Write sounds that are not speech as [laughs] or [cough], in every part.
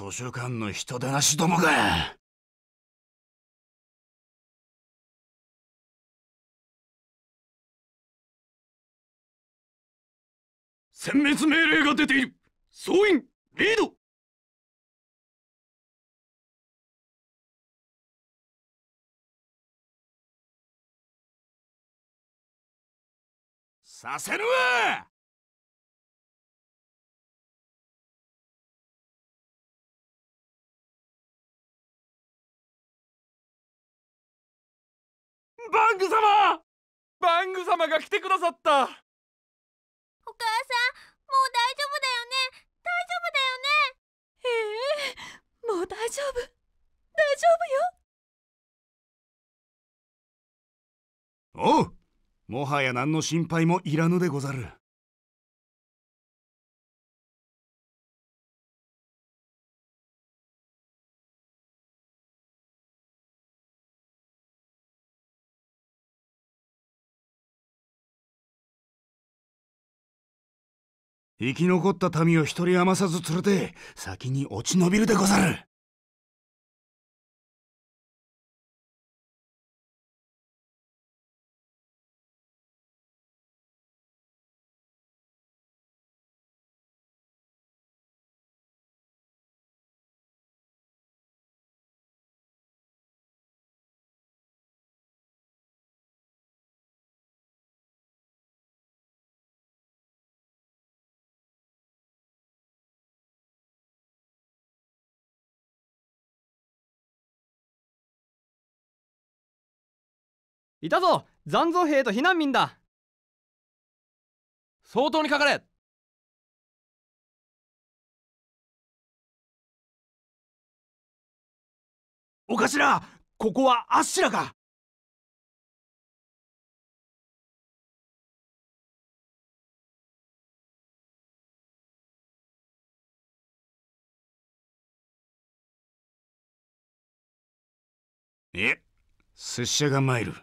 図書館の人だなしどもが殲滅命令が出ている総員リードさせるわバング様バング様が来てくださったお母さんもう大丈夫だよね大丈夫だよねええー、もう大丈夫大丈夫よおうもはや何の心配もいらぬでござる生き残った民を一人余さず連れて先に落ち延びるでござるいたぞ残像兵と避難民だ相当にかかれお頭ここはアッシラかえ拙者が参る。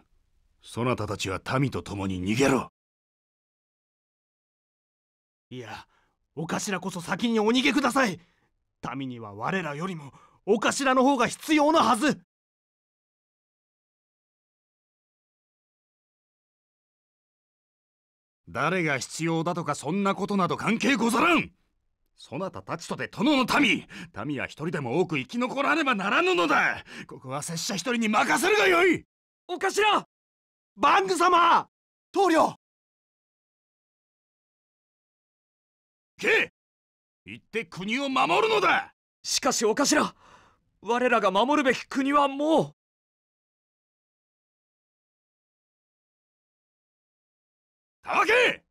そなたたちは民と共に逃げろいやお頭こそ先にお逃げください民には我らよりもお頭の方が必要なはず誰が必要だとかそんなことなど関係ござらんそなたたちとて殿の民民は一人でも多く生き残らねばならぬのだここは拙者一人に任せるがよいお頭バング様棟梁け行って国を守るのだしかしお頭我らが守るべき国はもうたわけ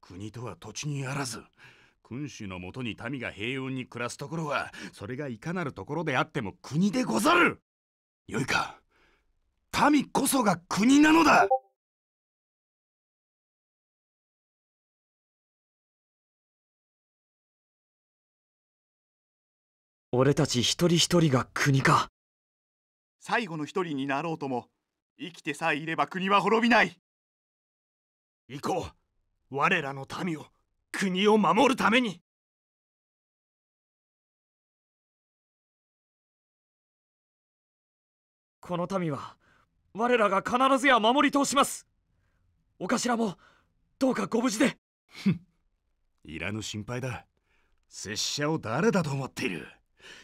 国とは土地にあらず君主のもとに民が平穏に暮らすところはそれがいかなるところであっても国でござるよいか民こそが国なのだ俺たち一人一人が国か最後の一人になろうとも生きてさえいれば国は滅びない行こう我らの民を国を守るためにこの民は我らが必ずや守り通しますお頭もどうかご無事で [laughs] いらぬ心配だ拙者を誰だと思っている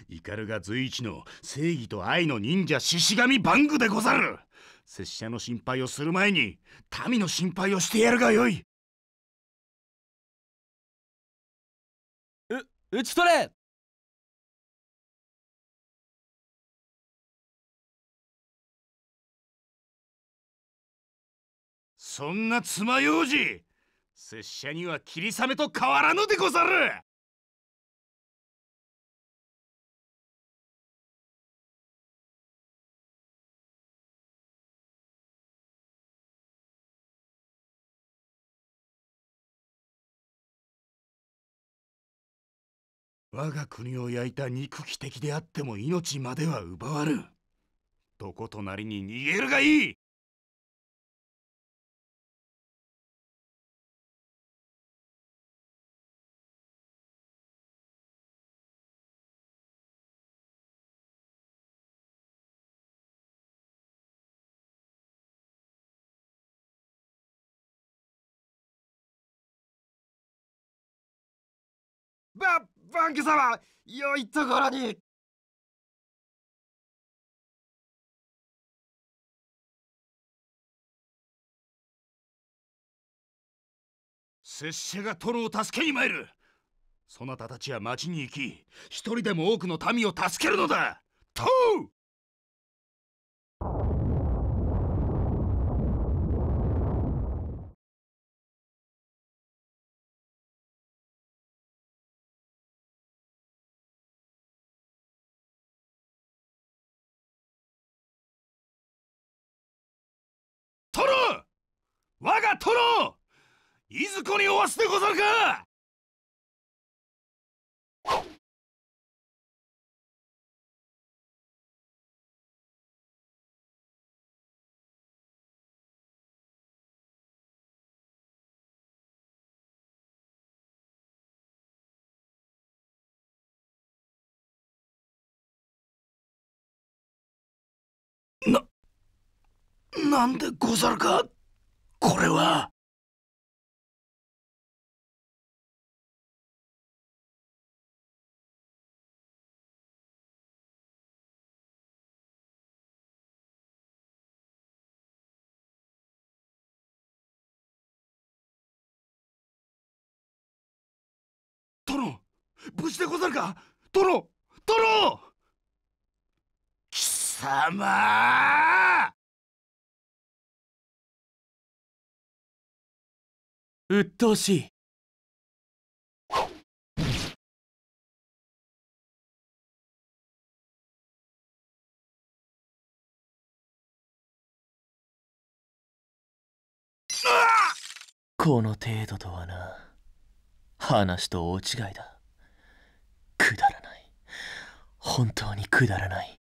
斑が随一の正義と愛の忍者獅子神ングでござる拙者の心配をする前に民の心配をしてやるがよい打ち取れそんな爪楊枝拙者には霧雨と変わらぬでござる我が国を焼いた憎き敵であっても命までは奪わぬどことなりに逃げるがいいバンク様良いところに拙者がトロを助けに参るそなたたちは町に行き一人でも多くの民を助けるのだとう殿いずこにおわすでござるかな、なんでござるかこれは。殿無事でござるか殿殿貴様鬱陶しい。この程度とはな話と大違いだくだらない本当にくだらない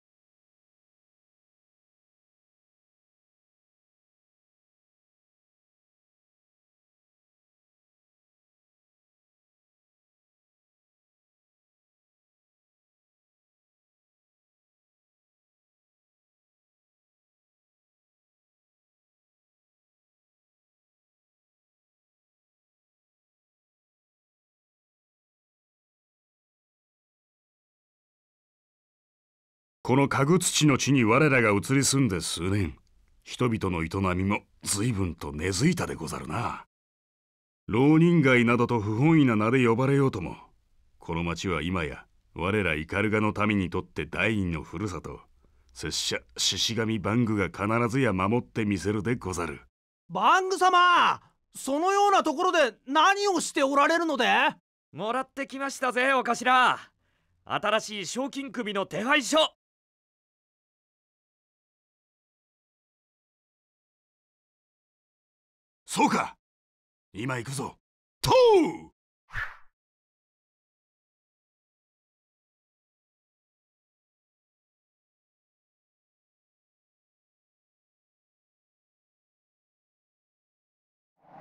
この家土の地に我らが移り住んで数年人々の営みも随分と根付いたでござるな浪人街などと不本意な名で呼ばれようともこの町は今や我らイカルガの民にとって第二のふるさと拙者獅子神バングが必ずや守ってみせるでござるバング様そのようなところで何をしておられるのでもらってきましたぜお頭新しい賞金首の手配書そうか今行くぞとう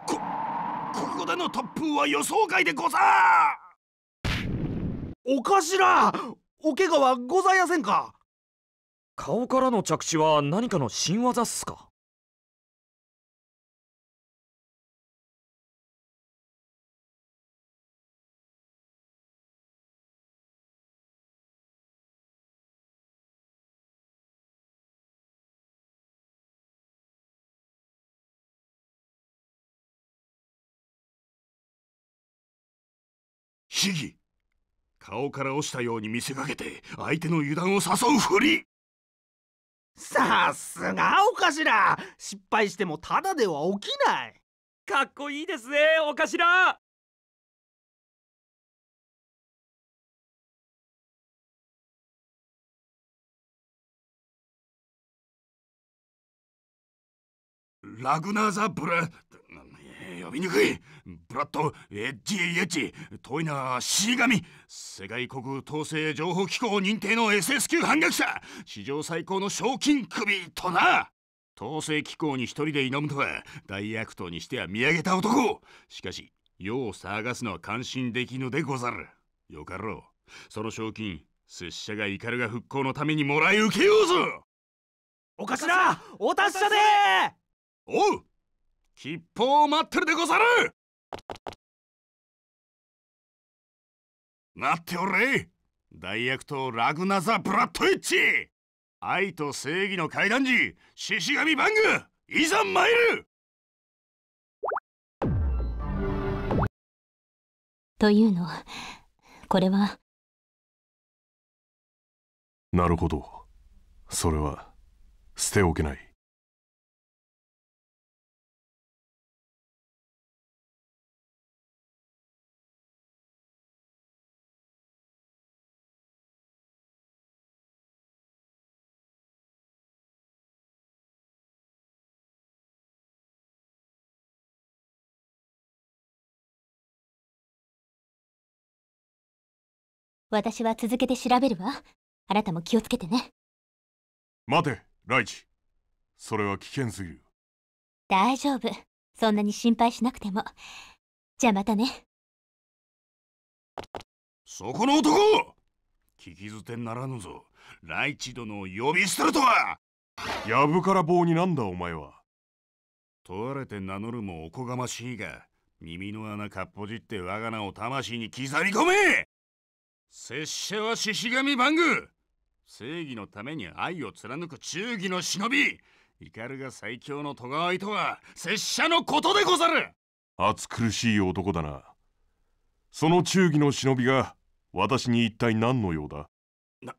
こここでの突風は予想外でござおかしらお怪我はございませんか顔からの着地は何かの新技っすか試技顔から落ちたように見せかけて相手の油断を誘うふりさすがお頭失敗してもただでは起きないかっこいいですねお頭ラグナーザ・ブラ読みにくいブラッドエッジエッジ遠いな死神世界国統制情報機構認定の SS 級反逆者史上最高の賞金首とな統制機構に一人で挑むとは大悪党にしては見上げた男しかし世を探すのは感心できぬでござるよかろうその賞金拙者がイカルが復興のためにもらい受けようぞおかしなお達者でおう吉報を待ってるでござる待っておれ大役とラグナザ・ブラッドイッチ愛と正義の怪談時獅子神番組いざ参るというのこれはなるほどそれは捨ておけない私は続けて調べるわあなたも気をつけてね待てライチそれは危険すぎる大丈夫そんなに心配しなくてもじゃあまたねそこの男聞き捨てならぬぞライチ殿を呼び捨てるとはやぶから棒になんだお前は問われて名乗るもおこがましいが耳の穴かっぽじって我が名を魂に刻み込め拙者は獅子神番組正義のために愛を貫く忠義の忍び怒が最強の戸川愛とは拙者のことでござる暑苦しい男だなその忠義の忍びが私に一体何の用だな、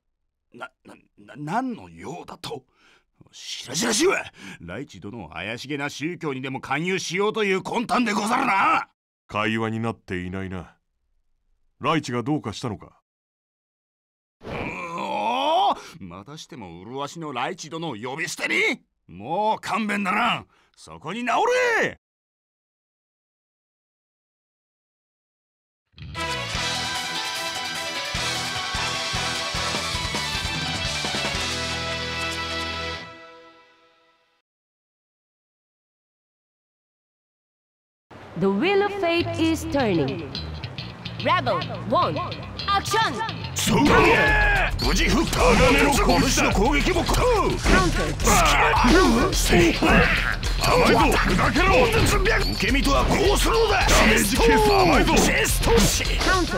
な、な、何の用だとしらしらしはライチ殿を怪しげな宗教にでも勧誘しようという魂胆でござるな会話になっていないなライチがどうかしたのかまたしても麗しのライチ殿を呼び捨てにもう勘弁ならんそこに直れ「The wheel of fate is turning」「Rebel 1 action!」無事復活鋼の拳の攻撃もこう甘いぞけろ受け身とはこうするのだダメージス甘いぞセストシカウント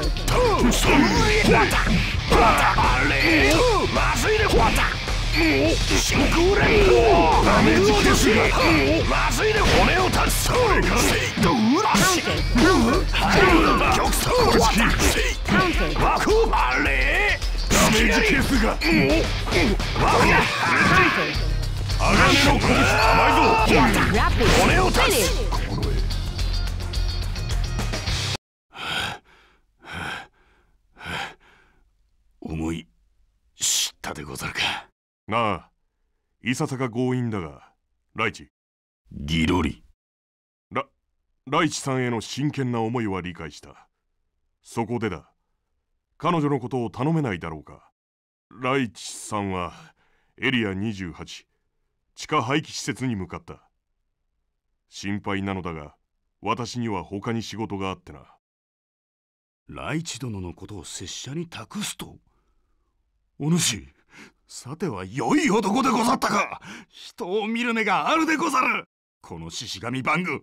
まずいもう真空ダメージ消まずい骨を断そセイトウラシ極端ゲージ係数がもうマフィア鋼の拳甘いぞ骨を断つこの思い知ったでござるかなあいささか強引だがライチギロリラライチさんへの真剣な思いは理解したそこでだ彼女のことを頼めないだろうかライチさんはエリア28地下廃棄施設に向かった心配なのだが私には他に仕事があってなライチ殿のことを拙者に託すとお主さては良い男でござったか人を見る目があるでござるこの獅子神番組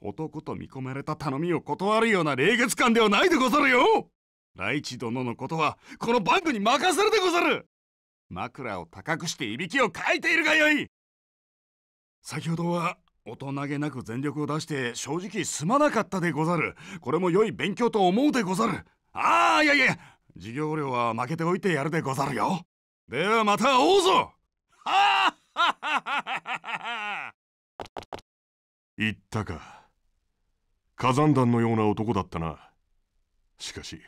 男と見込まれた頼みを断るような冷月感ではないでござるよライチ殿のことはこのバンクに任せるでござる枕を高くしていびきをかいているがよい先ほどは大人げなく全力を出して正直すまなかったでござるこれも良い勉強と思うでござるああいやいや授業料は負けておいてやるでござるよではまた会おうぞはあ言ったか火山弾のような男だったなしかし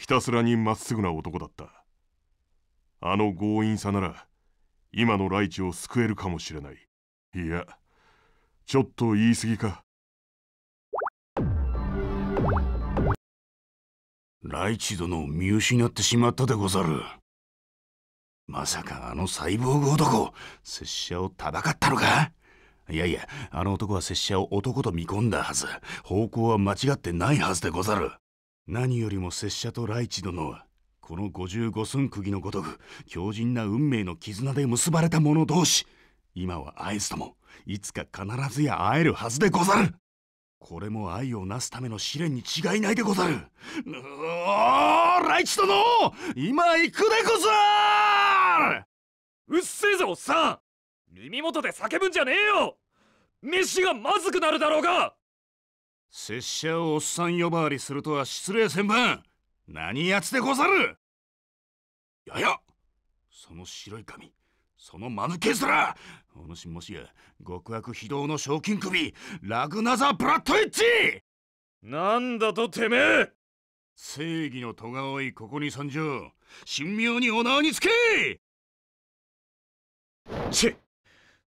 ひたすらにまっすぐな男だったあの強引さなら今のライチを救えるかもしれないいやちょっと言い過ぎかライチ殿を見失ってしまったでござるまさかあのサイボーグ男拙者をたばかったのかいやいやあの男は拙者を男と見込んだはず方向は間違ってないはずでござる何よりも拙者とライチ殿はこの五十五寸釘のごとく強靭な運命の絆で結ばれた者同士今は会えずともいつか必ずや会えるはずでござるこれも愛をなすための試練に違いないでござるライチ殿今行くでござるうっせえぞおっさん耳元で叫ぶんじゃねえよ飯がまずくなるだろうが拙者をおっさん呼ばわりするとは失礼千万何やつでござるややその白い髪その間抜け面お主もしや極悪非道の賞金首ラグナザ・ブラッドイッチなんだとてめえ正義の戸が多いここに参上神妙にお縄につけち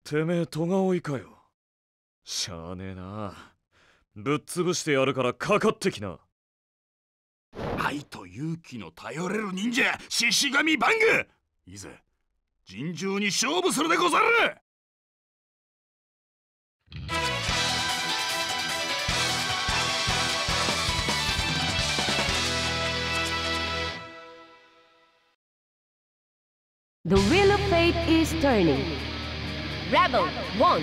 てめえ戸が多いかよしゃあねえなぶっ潰してやるからかかってきな愛と勇気の頼れる忍者獅子神バングいざ尋常に勝負するでござる The wheel of fate is turning. Rebel one.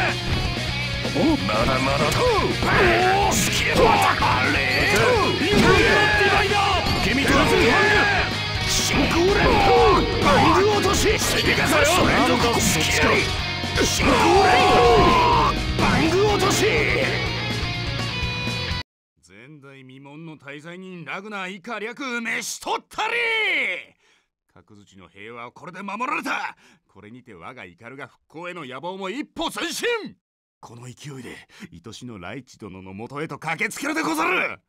まだまだとおスキルはあれインフルディバイ君とのファング進行連邦バイル落としスピカサよ連続スキル進行連邦バング落とし前代未聞の滞在人ラグナー以下略飯取ったり各土の平和をこれで守られたこれにて我がイカルが復興への野望も一歩前進この勢いで愛しのライチ殿のもとへと駆けつけるでござる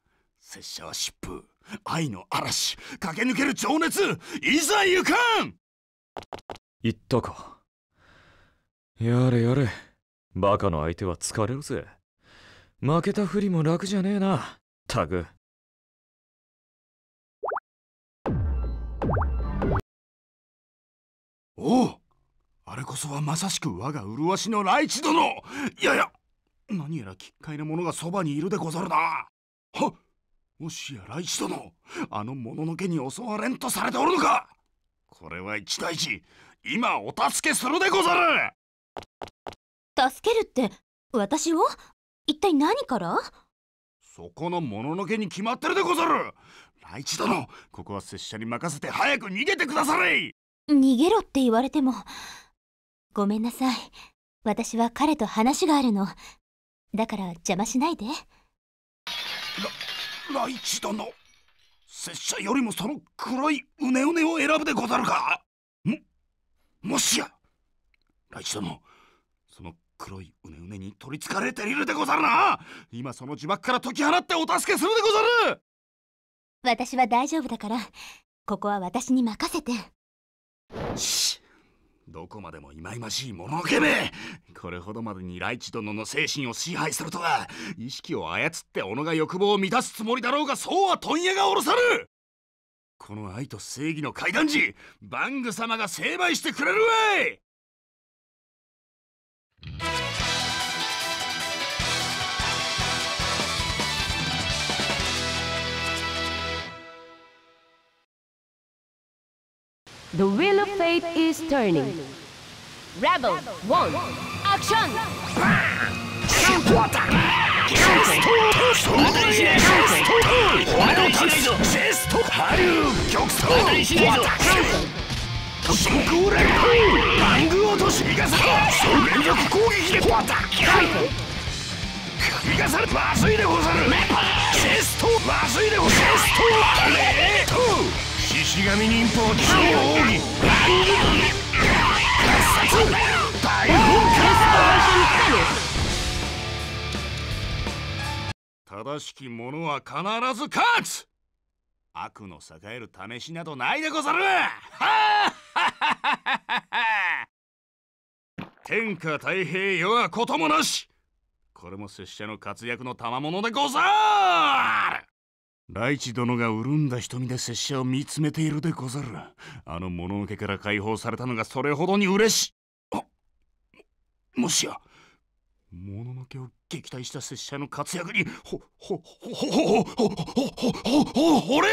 拙者は疾風愛の嵐駆け抜ける情熱いざ行かん言ったかやれやれバカの相手は疲れるぜ負けたふりも楽じゃねえなタグおうあれこそはまさしく我が麗しのライチ殿いやいや何やら奇怪な者がそばにいるでござるなはっもしやイ一殿あのもののけに襲われんとされておるのかこれは一対一今お助けするでござる助けるって私を一体何からそこのもののけに決まってるでござるイ一殿ここは拙者に任せて早く逃げてくだされ逃げろって言われてもごめんなさい。私は彼と話があるの。だから邪魔しないで。ラ、ライチ殿。拙者よりもその黒いうねうねを選ぶでござるかも、もしや。ライチ殿、その黒いうねうねに取り憑かれているでござるな。今その呪縛から解き放ってお助けするでござる。私は大丈夫だから、ここは私に任せて。しどこまでも忌々しい物置めこれほどまでにライチ殿の精神を支配するとは意識を操って己が欲望を満たすつもりだろうがそうは問屋が下ろさぬこの愛と正義の階段時バング様が成敗してくれるわい The wheel of fate is turning. Rebel, one, action! c o t e r バとし逃がさ連続攻撃で終わった逃がるチェストまずスト石神忍法超奥義正しき者は必ず勝つ悪の栄える試しなどないでござる [laughs] 天下太平洋はこともなしこれも拙者の活躍の賜物でござるイチ殿が潤んだ瞳で拙者を見つめているでござるあの物のけから解放されたのがそれほどに嬉しいもしや物のけを撃退した拙者の活躍にほほほほほほほほほほほれ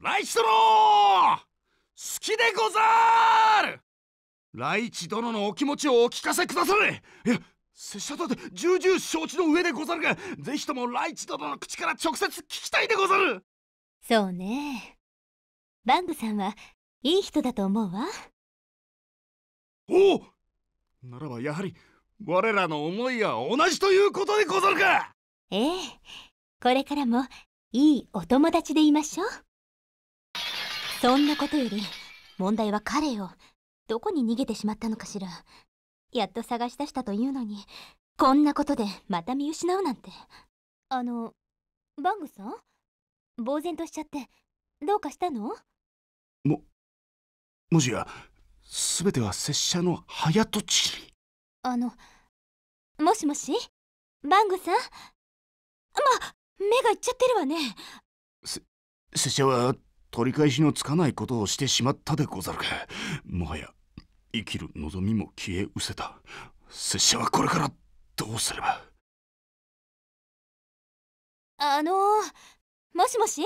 来世殿好きでござるイチ殿のお気持ちをお聞かせくだされいや拙者とて重々承知の上でござるがぜひともライチ殿の口から直接聞きたいでござるそうねバングさんはいい人だと思うわおおならばやはり我らの思いは同じということでござるかええこれからもいいお友達でいましょうそんなことより問題は彼よどこに逃げてしまったのかしらやっと探し出したというのにこんなことでまた見失うなんてあのバングさん呆然としちゃってどうかしたのももしや全ては拙者の早とちりあのもしもしバングさんま目がいっちゃってるわねせ拙者は取り返しのつかないことをしてしまったでござるかもはや生きる望みも消え失せた拙者はこれからどうすればあのー、もしもし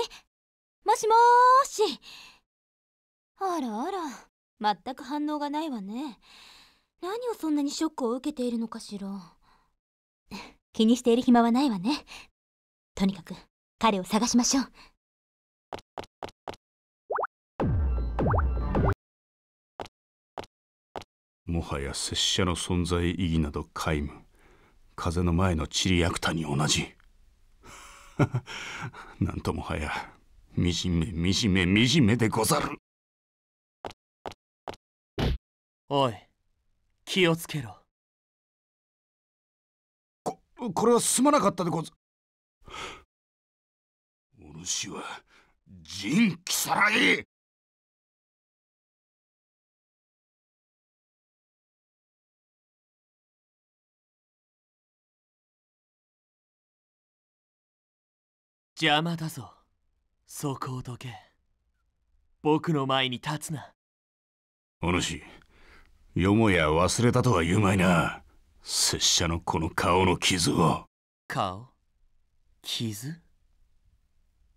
もしもーしあらあら全く反応がないわね何をそんなにショックを受けているのかしら気にしている暇はないわねとにかく彼を探しましょうもはや拙者の存在意義など皆無風の前の塵役たに同じ [laughs] なんともはや惨め惨め惨めでござるおい気をつけろここれはすまなかったでござお主は人気さらぎ邪魔だぞそこをどけ僕の前に立つなお主よもや忘れたとは言うまいな拙者のこの顔の傷を顔傷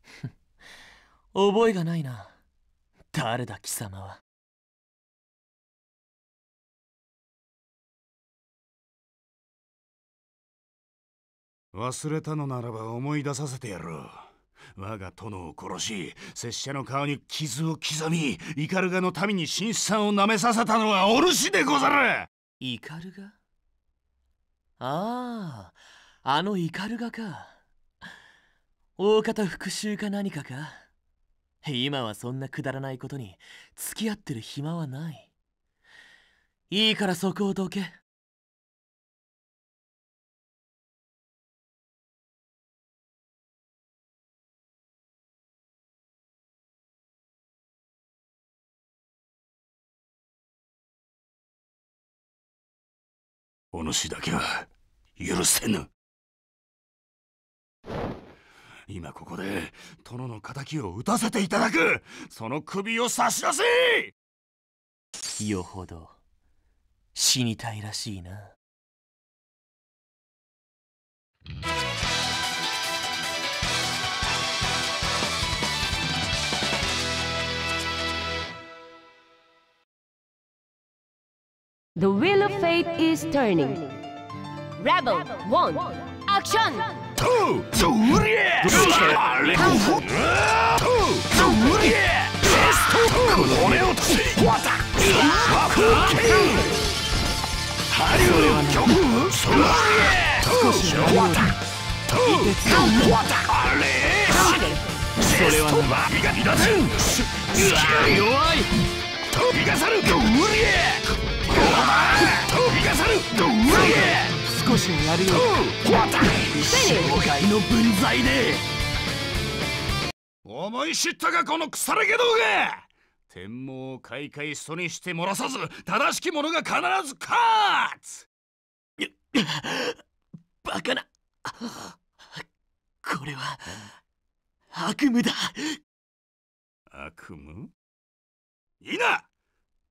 [laughs] 覚えがないな誰だ貴様は忘れたのならば思い出させてやろう我が殿を殺し拙者の顔に傷を刻みイカルガの民に辛酸を舐めさせたのはお主でござるイカルガあああのイカルガか大方復讐か何かか今はそんなくだらないことに付き合ってる暇はないいいからそこをどけお主だけは許せぬ今ここで殿の敵を討たせていただくその首を差し出せよほど死にたいらしいな。The wheel of fate is turning. Rebel, one, action! Two, two, y e Two, t h r e e Two, two, yeah! e w two, o y t h r の目をついわたワクワクハリウッドそれ h しわたわたあれそれはながいだせん弱い飛び出さぬと無理少しやるよ障害の分際で思い知ったかこの腐れ毛道が天網を開会人にして漏らさず正しき者が必ず勝つバカなこれは悪夢だ悪夢いいな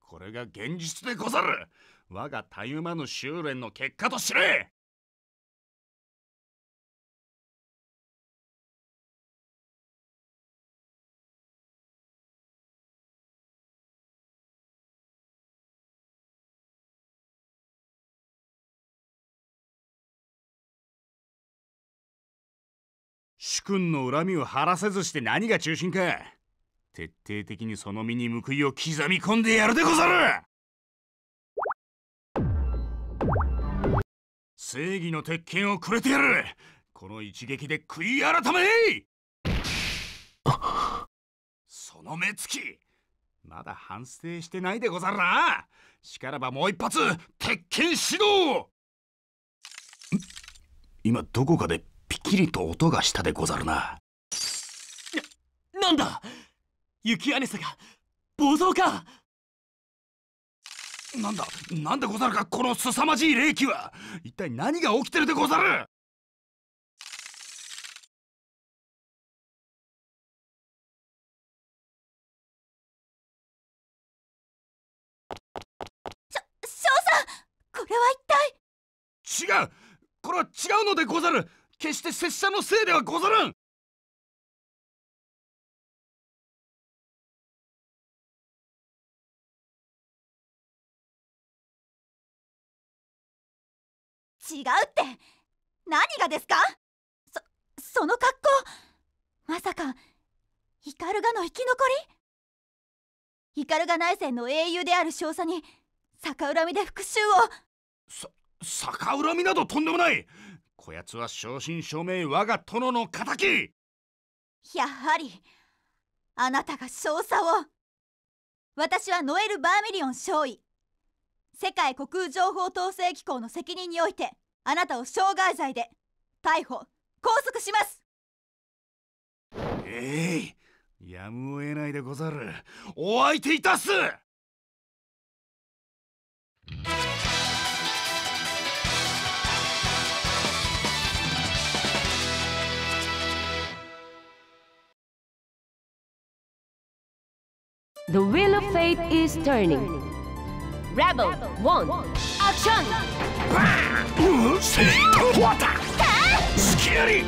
これが現実でござる我がたゆまぬ修練の結果と知れ主君の恨みを晴らせずして何が中心か徹底的にその身に報いを刻み込んでやるでござる正義の鉄拳をくれてやるこの一撃で悔い改めその目つきまだ反省してないでござるなしからばもう一発鉄拳指導今どこかでピキリと音がしたでござるなななんだ雪姉さが暴走かなんだなんでござるかこの凄まじい霊気は一体何が起きてるでござるょ、しさんこれは一体違うこれは違うのでござる決して拙者のせいではござらん違うって何がですかそその格好まさかヒカルガの生き残りヒカルガ内戦の英雄である少佐に逆恨みで復讐をさ逆恨みなどとんでもないこやつは正真正銘我が殿の敵やはりあなたが少佐を私はノエル・バーミリオン少尉世界国空情報統制機構の責任においてあなたを傷害罪で逮捕拘束しますえい、やむを得ないでござるお相手いたす The wheel of fate is turning. Rebel One Action! うせいとわたすきやり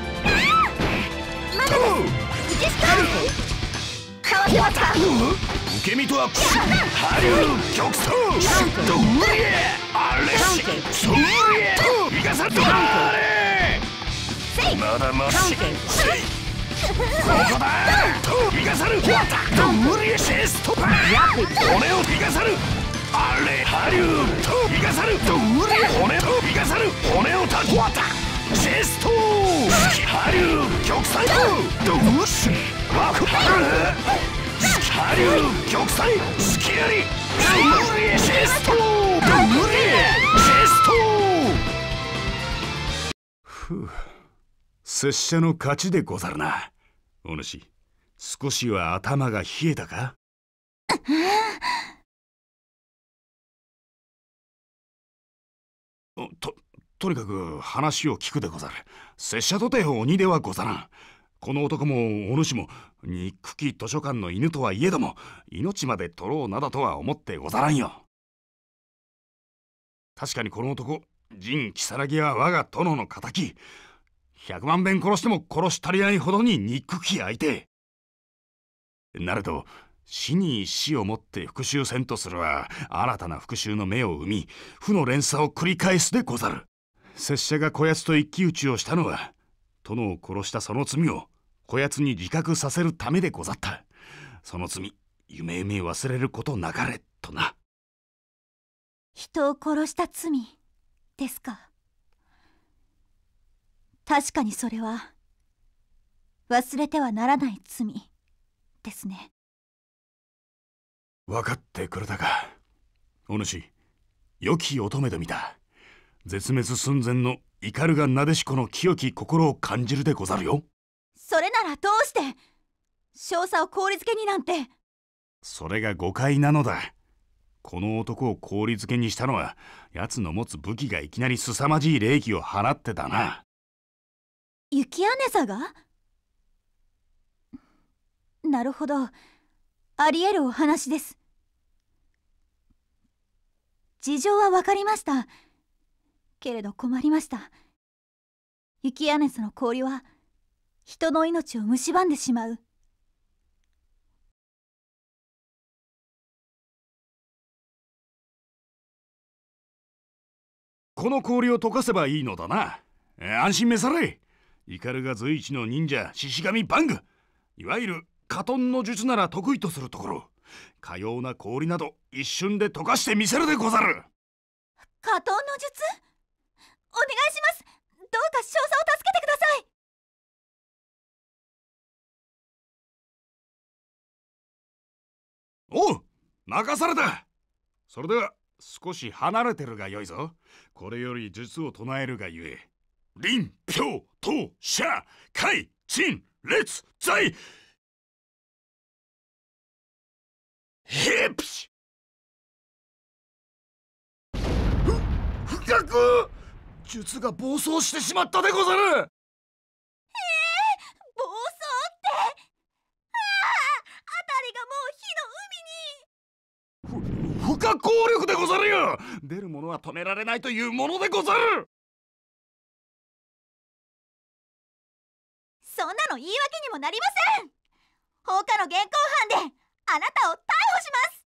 まだうちしかかわしまった受け身とはくしハリュー極走シュッとうりえあれしそうりえといかさとあれまだましせいここだといかさるわたとうりえシェスト俺をいかさるあれハリウッドと逃サルドとうれ骨と逃がサル骨をたこわたチェストハリウッド極彩ドウシワクハリウッド極彩スキヤリチェストドウリチェストふう拙者の勝ちでござるなお主少しは頭が冷えたかととにかく話を聞くでござる拙者とて鬼ではござらんこの男もお主も憎き図書館の犬とはいえども命まで取ろうなどとは思ってござらんよ確かにこの男仁如月は我が殿の敵100万遍殺しても殺し足りないほどに憎き相手なれど死に死をもって復讐せんとするは新たな復讐の芽を生み負の連鎖を繰り返すでござる拙者がこやつと一騎打ちをしたのは殿を殺したその罪をこやつに自覚させるためでござったその罪夢夢忘れることなかれとな人を殺した罪ですか確かにそれは忘れてはならない罪ですね分かってくれたかお主良き乙女で見た絶滅寸前のるがなでしこの清き心を感じるでござるよそれならどうして少佐を氷漬けになんてそれが誤解なのだこの男を氷漬けにしたのは奴の持つ武器がいきなり凄まじい霊気を放ってたな雪姉さがなるほどあり得るお話です事情は分かりましたけれど困りました雪屋根その氷は人の命を蝕んでしまうこの氷を溶かせばいいのだな安心召されイカルが随一の忍者獅子神バングいわゆるカトンの術なら得意とするところかような氷など一瞬で溶かしてみせるでござる下等の術お願いしますどうか少佐を助けてくださいおう任されたそれでは少し離れてるがよいぞこれより術を唱えるがゆえ臨氷東社海陳列在ヒふ、不覚術が暴走してしまったでござるへえ暴走ってああ、あたりがもう火の海に不可抗力でござるよ出る者は止められないというものでござるそんなの言い訳にもなりません放火の現行犯であなたを逮捕します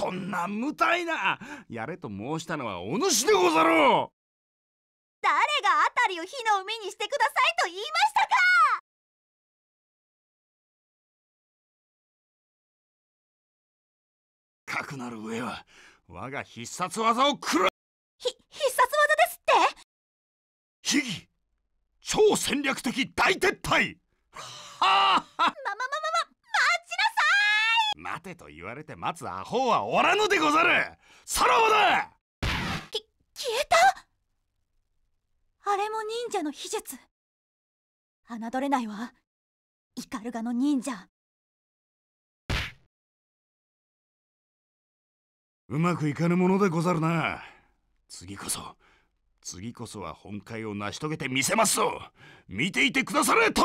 そんな無体なやれと申したのはお主でござろう誰が辺りを火の海にしてくださいと言いましたかかくなる上は我が必殺技をくらひ必殺技ですって秘技超戦略的大撤退はあまままま、ま、ちなさい待てと言われて待つアホはおらぬでござるさらばだき消えたあれも忍者の秘術侮れないわイカルガの忍者うまくいかぬものでござるな次こそ次こそは本会を成し遂げてみせますぞ見ていてくだされ殿